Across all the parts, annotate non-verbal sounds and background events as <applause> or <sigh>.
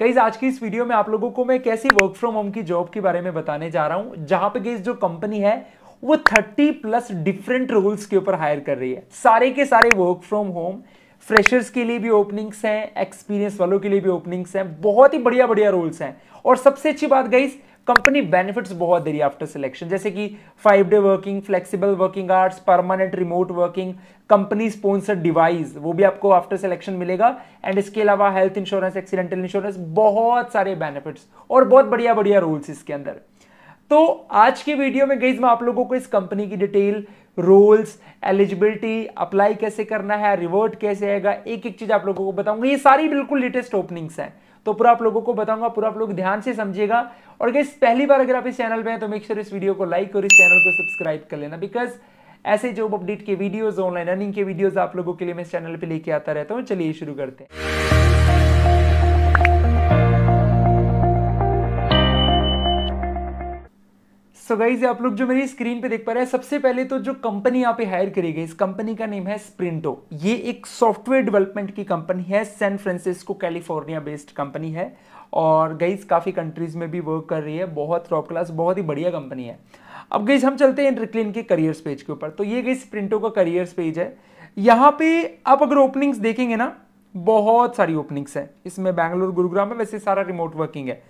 guys आज की इस वीडियो में आप लोगों को मैं कैसी वर्क फ्रॉम होम की जॉब के बारे में बताने जा रहा हूं जहां पे गई जो कंपनी है वो 30 प्लस डिफरेंट रोल्स के ऊपर हायर कर रही है सारे के सारे वर्क फ्रॉम होम फ्रेशर्स के लिए भी ओपनिंग्स हैं एक्सपीरियंस वालों के लिए भी ओपनिंग्स हैं बहुत ही बढ़िया बढ़िया रोल्स हैं और सबसे अच्छी बात गाइज कंपनी बेनिफिट्स बहुत दे रही है आफ्टर सिलेक्शन जैसे कि five day working flexible working hours permanent remote working company sponsor device वो भी आपको आफ्टर सिलेक्शन मिलेगा एंड इसके अलावा हेल्थ इंश्योरेंस एक्सीडेंटल इंश्योरेंस बहुत सारे बेनिफिट्स और बहुत बढ़िया बढ़िया रूल्स इसके अंदर तो आज की वीडियो में गई मैं आप लोगों को इस कंपनी की डिटेल रूल्स एलिजिबिलिटी अप्लाई कैसे करना है रिवर्ट कैसे आएगा एक एक चीज आप लोगों को बताऊंगा ये सारी बिल्कुल लेटेस्ट ओपनिंग्स हैं तो पूरा आप लोगों को बताऊंगा पूरा आप लोग ध्यान से समझिएगा और गैस पहली बार अगर आप इस चैनल पे हैं तो मेक श्योर इस वीडियो को लाइक और इस चैनल को सब्सक्राइब कर लेना बिकॉज ऐसे जॉब अपडेट के वीडियोज ऑनलाइन रनिंग के वीडियोज आप लोगों के लिए मैं इस चैनल पर लेके आता रहता हूँ चलिए शुरू करते हैं सो गाइज आप लोग जो मेरी स्क्रीन पे देख पा रहे हैं सबसे पहले तो जो कंपनी यहाँ पे हायर करी गई इस कंपनी का नेम है स्प्रिंटो ये एक सॉफ्टवेयर डेवलपमेंट की कंपनी है San Francisco California based company है और गाइज काफ़ी कंट्रीज़ में भी वर्क कर रही है बहुत टॉप क्लास बहुत ही बढ़िया कंपनी है अब गईज हम चलते हैं रिक्लिन के करियर्स पेज के ऊपर तो ये गई स्प्रिंटो का करियर्स पेज है यहाँ पे आप अगर ओपनिंग्स देखेंगे ना बहुत सारी ओपनिंग्स हैं इसमें बैंगलोर गुरुग्राम में वैसे सारा रिमोट वर्किंग है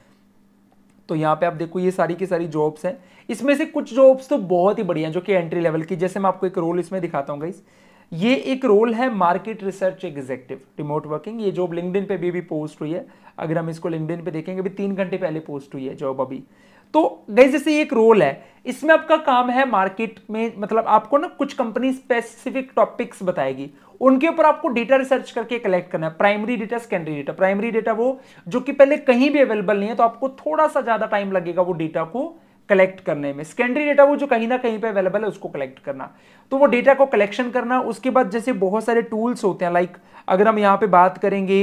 तो यहाँ पे आप देखो ये सारी की सारी जॉब्स हैं इसमें से कुछ जॉब्स तो बहुत ही बढ़िया जो कि एंट्री लेवल की जैसे मैं आपको एक रोल इसमें दिखाता हूँ गाइस ये एक रोल है market research executive remote working ये जॉब लिंकडिन पे भी, भी पोस्ट हुई है अगर हम इसको लिंकडिन पे देखेंगे अभी तीन घंटे पहले पोस्ट हुई है जॉब अभी तो गई जैसे एक रोल है इसमें आपका काम है मार्केट में मतलब आपको ना कुछ कंपनी स्पेसिफिक टॉपिक्स बताएगी उनके ऊपर आपको डेटा रिसर्च करके कलेक्ट करना है primary data secondary data primary data वो जो कि पहले कहीं भी अवेलेबल नहीं है तो आपको थोड़ा सा ज़्यादा टाइम लगेगा वो डेटा को कलेक्ट करने में सेकेंडरी डेटा वो जो कहीं ना कहीं पे अवेलेबल है उसको कलेक्ट करना तो वो डेटा को कलेक्शन करना उसके बाद जैसे बहुत सारे टूल्स होते हैं लाइक अगर हम यहाँ पे बात करेंगे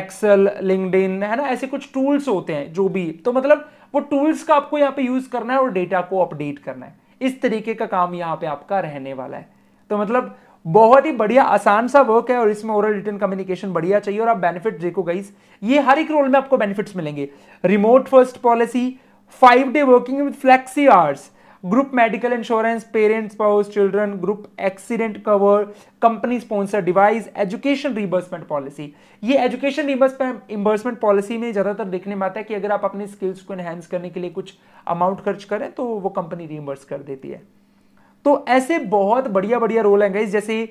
एक्सेल लिंकड है ना ऐसे कुछ टूल्स होते हैं जो भी तो मतलब वो टूल्स का आपको यहाँ पे यूज़ करना है और डेटा को अपडेट करना है इस तरीके का काम यहाँ पे आपका रहने वाला है तो मतलब बहुत ही बढ़िया आसान सा वर्क है और इसमें ओरल रिटर्न कम्युनिकेशन बढ़िया चाहिए और आप बेनिफिट देखो गाइस ये हर एक रोल में आपको बेनिफिट्स मिलेंगे remote first policy five day working with flexi hours group medical insurance parents spouse children group accident cover company sponsor device education reimbursement policy ये एजुकेशन रिबर्समेंट पॉलिसी में ज़्यादातर देखने में आता है कि अगर आप अपने स्किल्स को एनहेंस करने के लिए कुछ अमाउंट खर्च करें तो वो कंपनी रिबर्स कर देती है तो ऐसे बहुत बढ़िया बढ़िया रोल हैं गाइज जैसे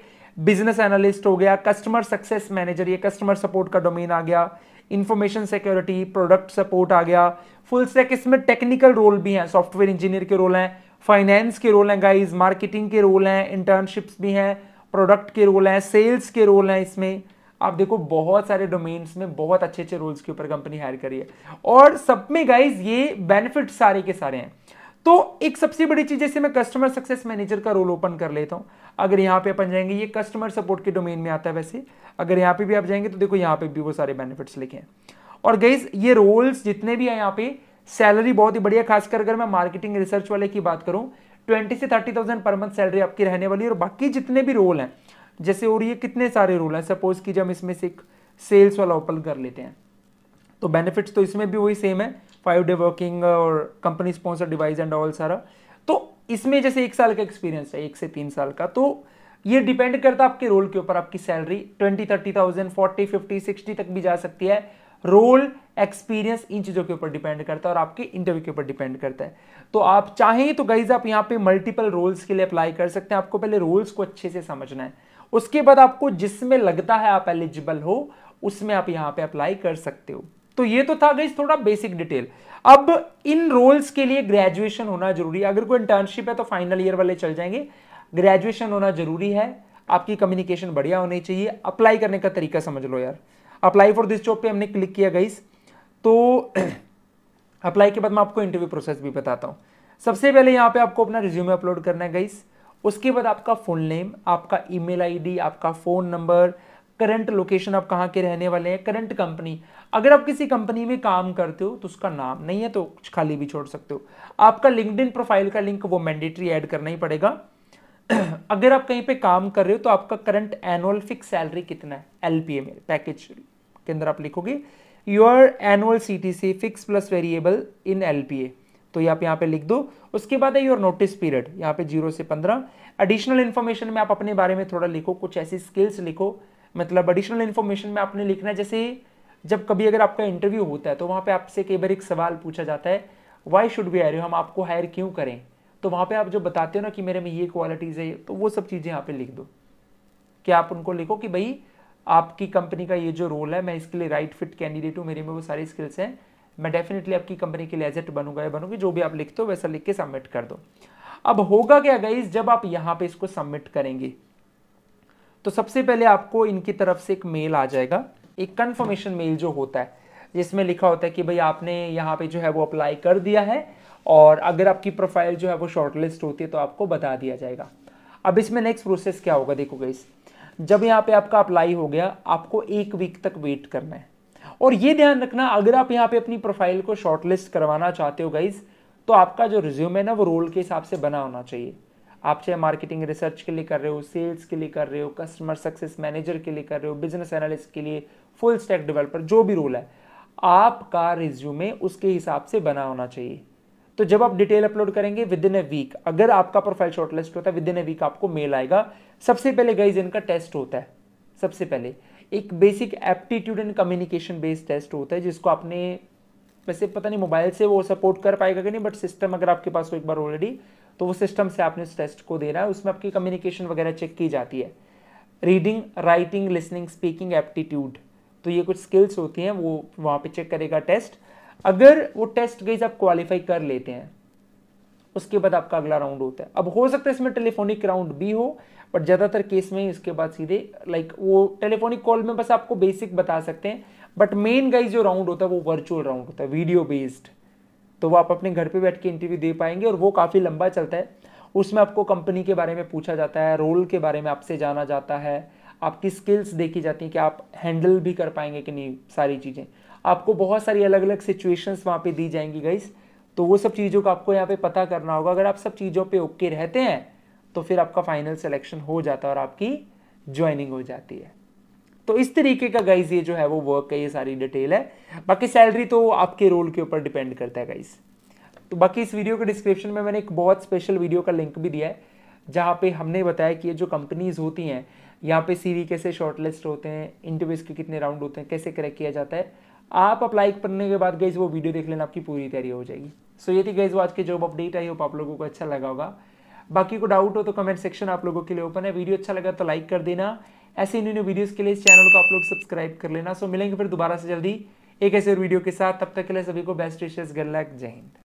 बिजनेस एनालिस्ट हो गया कस्टमर सक्सेस मैनेजर ये कस्टमर सपोर्ट का डोमेन आ गया इंफॉर्मेशन सिक्योरिटी प्रोडक्ट सपोर्ट आ गया फुल स्टैक इसमें टेक्निकल रोल भी हैं सॉफ्टवेयर इंजीनियर के रोल हैं फाइनेंस के रोल हैं गाइज मार्केटिंग के रोल हैं इंटर्नशिप्स भी हैं प्रोडक्ट के रोल हैं सेल्स के रोल हैं इसमें आप देखो बहुत सारे डोमेन्स में बहुत अच्छे अच्छे रोल्स के ऊपर कंपनी हायर करी है और सब में गाइज ये बेनिफिट सारे के सारे हैं तो एक सबसे बड़ी चीज जैसे मैं कस्टमर सक्सेस मैनेजर का रोल ओपन कर लेता हूं अगर यहां पे अपन जाएंगे ये कस्टमर सपोर्ट के डोमेन में आता है वैसे अगर यहाँ पे भी आप जाएंगे तो देखो यहां पे भी वो सारे बेनिफिट्स लिखे हैं और गईज ये रोल्स जितने भी हैं यहाँ पे सैलरी बहुत ही बढ़िया खासकर अगर मैं मार्केटिंग रिसर्च वाले की बात करूं ट्वेंटी से थर्टी थाउजेंड पर मंथ सैलरी आपकी रहने वाली है और बाकी जितने भी रोल हैं जैसे और ये कितने सारे रोल हैं सपोज कीजिए हम इसमें से एक सेल्स वाला ओपन कर लेते हैं तो बेनिफिट्स तो इसमें भी वही सेम है फाइव डे वर्किंग और company sponsor device and all सारा तो इसमें जैसे एक साल का एक्सपीरियंस है एक से तीन साल का तो ये डिपेंड करता है आपके रोल के ऊपर आपकी salary twenty thirty thousand forty fifty sixty तक भी जा सकती है रोल एक्सपीरियंस इन चीज़ों के ऊपर डिपेंड करता है और आपके इंटरव्यू के ऊपर डिपेंड करता है तो आप चाहें तो गाइज आप यहाँ पे मल्टीपल रोल्स के लिए अप्लाई कर सकते हैं आपको पहले रोल्स को अच्छे से समझना है उसके बाद आपको जिसमें लगता है आप एलिजिबल हो उसमें आप यहाँ पे अप्लाई कर सकते हो तो ये तो था गई थोड़ा बेसिक डिटेल अब इन रोल्स के लिए ग्रेजुएशन होना जरूरी है अगर कोई इंटर्नशिप है तो फाइनल ईयर वाले चल जाएंगे ग्रेजुएशन होना जरूरी है आपकी कम्युनिकेशन बढ़िया होनी चाहिए अप्लाई करने का तरीका समझ लो यार अप्लाई फॉर दिस जॉब पे हमने क्लिक किया गाइस तो अप्लाई <clears throat> के बाद मैं आपको इंटरव्यू प्रोसेस भी बताता हूँ सबसे पहले यहाँ पे आपको अपना रिज्यूमे अपलोड करना है गईस उसके बाद आपका फुल नेम आपका ईमेल आईडी आपका फ़ोन नंबर करंट लोकेशन आप कहाँ के रहने वाले हैं करंट कंपनी अगर आप किसी कंपनी में काम करते हो तो उसका नाम नहीं है तो खाली भी छोड़ सकते हो आपका लिंकड प्रोफाइल का लिंक वो मैंडेटरी ऐड करना ही पड़ेगा <clears throat> अगर आप कहीं पे काम कर रहे हो तो आपका करंट एनुअल फिक्स सैलरी कितना है एल में पैकेज के अंदर आप लिखोगे your annual C T C fix plus variable in L तो ये आप यहाँ पे लिख दो उसके बाद है योर नोटिस पीरियड यहाँ पे जीरो से पंद्रह एडिशनल इन्फॉर्मेशन में आप अपने बारे में थोड़ा लिखो कुछ ऐसी स्किल्स लिखो मतलब एडिशनल इन्फॉर्मेशन में आपने लिखना है जैसे जब कभी अगर आपका इंटरव्यू होता है तो वहाँ पे आपसे कई बार एक सवाल पूछा जाता है वाई शुड बी हायर हम आपको हायर क्यों करें तो वहाँ पे आप जो बताते हो ना कि मेरे में ये क्वालिटीज़ है तो वो सब चीज़ें यहाँ पे लिख दो कि आप उनको लिखो कि भाई आपकी कंपनी का ये जो रोल है मैं इसके लिए राइट फिट कैंडिडेट हूँ मेरे में वो सारी स्किल्स हैं मैं डेफिनेटली आपकी कंपनी के लिए एजेट बनूंगा या बनूंगी जो भी आप लिखते हो वैसा लिख के सबमिट कर दो अब होगा क्या गाइज जब आप यहाँ पे इसको सबमिट करेंगे तो सबसे पहले आपको इनकी तरफ से एक मेल आ जाएगा एक कन्फर्मेशन मेल जो होता है जिसमें लिखा होता है कि भाई आपने यहाँ पे जो है वो अप्लाई कर दिया है और अगर आपकी प्रोफाइल जो है वो शॉर्टलिस्ट होती है तो आपको बता दिया जाएगा अब इसमें नेक्स्ट प्रोसेस क्या होगा देखो गई जब यहाँ पे आपका अप्लाई हो गया आपको एक वीक तक वेट करना है और ये ध्यान रखना अगर आप यहाँ पे अपनी प्रोफाइल को शॉर्टलिस्ट करवाना चाहते हो गाइज तो आपका जो रिज्यूम है ना वो रोल के हिसाब से बना होना चाहिए आप चाहे मार्केटिंग रिसर्च के लिए कर रहे हो सेल्स के लिए कर रहे हो कस्टमर सक्सेस मैनेजर के लिए कर रहे हो बिजनेस एनालिस्ट के लिए फुल स्टैक डेवलपर जो भी रोल है आपका रिज्यूमे उसके हिसाब से बना होना चाहिए तो जब आप डिटेल अपलोड करेंगे विद इन ए वीक अगर आपका प्रोफाइल शॉर्टलिस्ट होता है विद इन ए वीक आपको मेल आएगा सबसे पहले गाइज इनका टेस्ट होता है सबसे पहले एक basic aptitude and communication based test होता है जिसको आपने वैसे पता नहीं मोबाइल से वो सपोर्ट कर पाएगा कि नहीं बट सिस्टम अगर आपके पास हो एक बार ऑलरेडी तो वो सिस्टम से आपने उस टेस्ट को देना है उसमें आपकी कम्युनिकेशन वगैरह चेक की जाती है reading writing listening speaking aptitude तो ये कुछ स्किल्स होती हैं वो वहाँ पे चेक करेगा टेस्ट अगर वो टेस्ट गई आप क्वालिफाई कर लेते हैं उसके बाद आपका अगला राउंड होता है अब हो सकता है इसमें टेलीफोनिक राउंड भी हो बट ज़्यादातर केस में इसके बाद सीधे लाइक वो टेलीफोनिक कॉल में बस आपको बेसिक बता सकते हैं बट मेन गाइज जो राउंड होता है वो वर्चुअल राउंड होता है वीडियो बेस्ड तो वो आप अपने घर पे बैठ के इंटरव्यू दे पाएंगे और वो काफ़ी लंबा चलता है उसमें आपको कंपनी के बारे में पूछा जाता है रोल के बारे में आपसे जाना जाता है आपकी स्किल्स देखी जाती हैं कि आप हैंडल भी कर पाएंगे कि नहीं सारी चीज़ें आपको बहुत सारी अलग अलग सिचुएशंस वहाँ पे दी जाएंगी गाइस तो वो सब चीज़ों का आपको यहाँ पे पता करना होगा अगर आप सब चीज़ों पे ओके रहते हैं तो फिर आपका फाइनल सिलेक्शन हो जाता है और आपकी ज्वाइनिंग हो जाती है तो इस तरीके का गाइज ये जो है वो वर्क का ये सारी डिटेल है बाकी सैलरी तो आपके रोल के ऊपर डिपेंड करता है गाइज तो बाकी इस वीडियो के डिस्क्रिप्शन में मैंने एक बहुत स्पेशल वीडियो का लिंक भी दिया है जहाँ पे हमने बताया कि ये जो कंपनीज होती हैं यहाँ पे सीवी कैसे शॉर्टलिस्ट होते हैं इंटरव्यूज के कितने राउंड होते हैं कैसे क्रैक किया जाता है आप अप्लाई करने के बाद गई वो वीडियो देख लेना आपकी पूरी तैयारी हो जाएगी सो so ये थी गई वो आज के जॉब अपडेट आई होप आप लोगों को अच्छा लगा होगा बाकी को डाउट हो तो कमेंट सेक्शन आप लोगों के लिए ओपन है वीडियो अच्छा लगा तो लाइक कर देना ऐसे न्यू न्यू वीडियोज़ के लिए इस चैनल को आप लोग सब्सक्राइब कर लेना सो मिलेंगे फिर दोबारा से जल्दी एक ऐसे वीडियो के साथ तब तक के लिए सभी को बेस्ट विशेष गुड लैक जय हिंद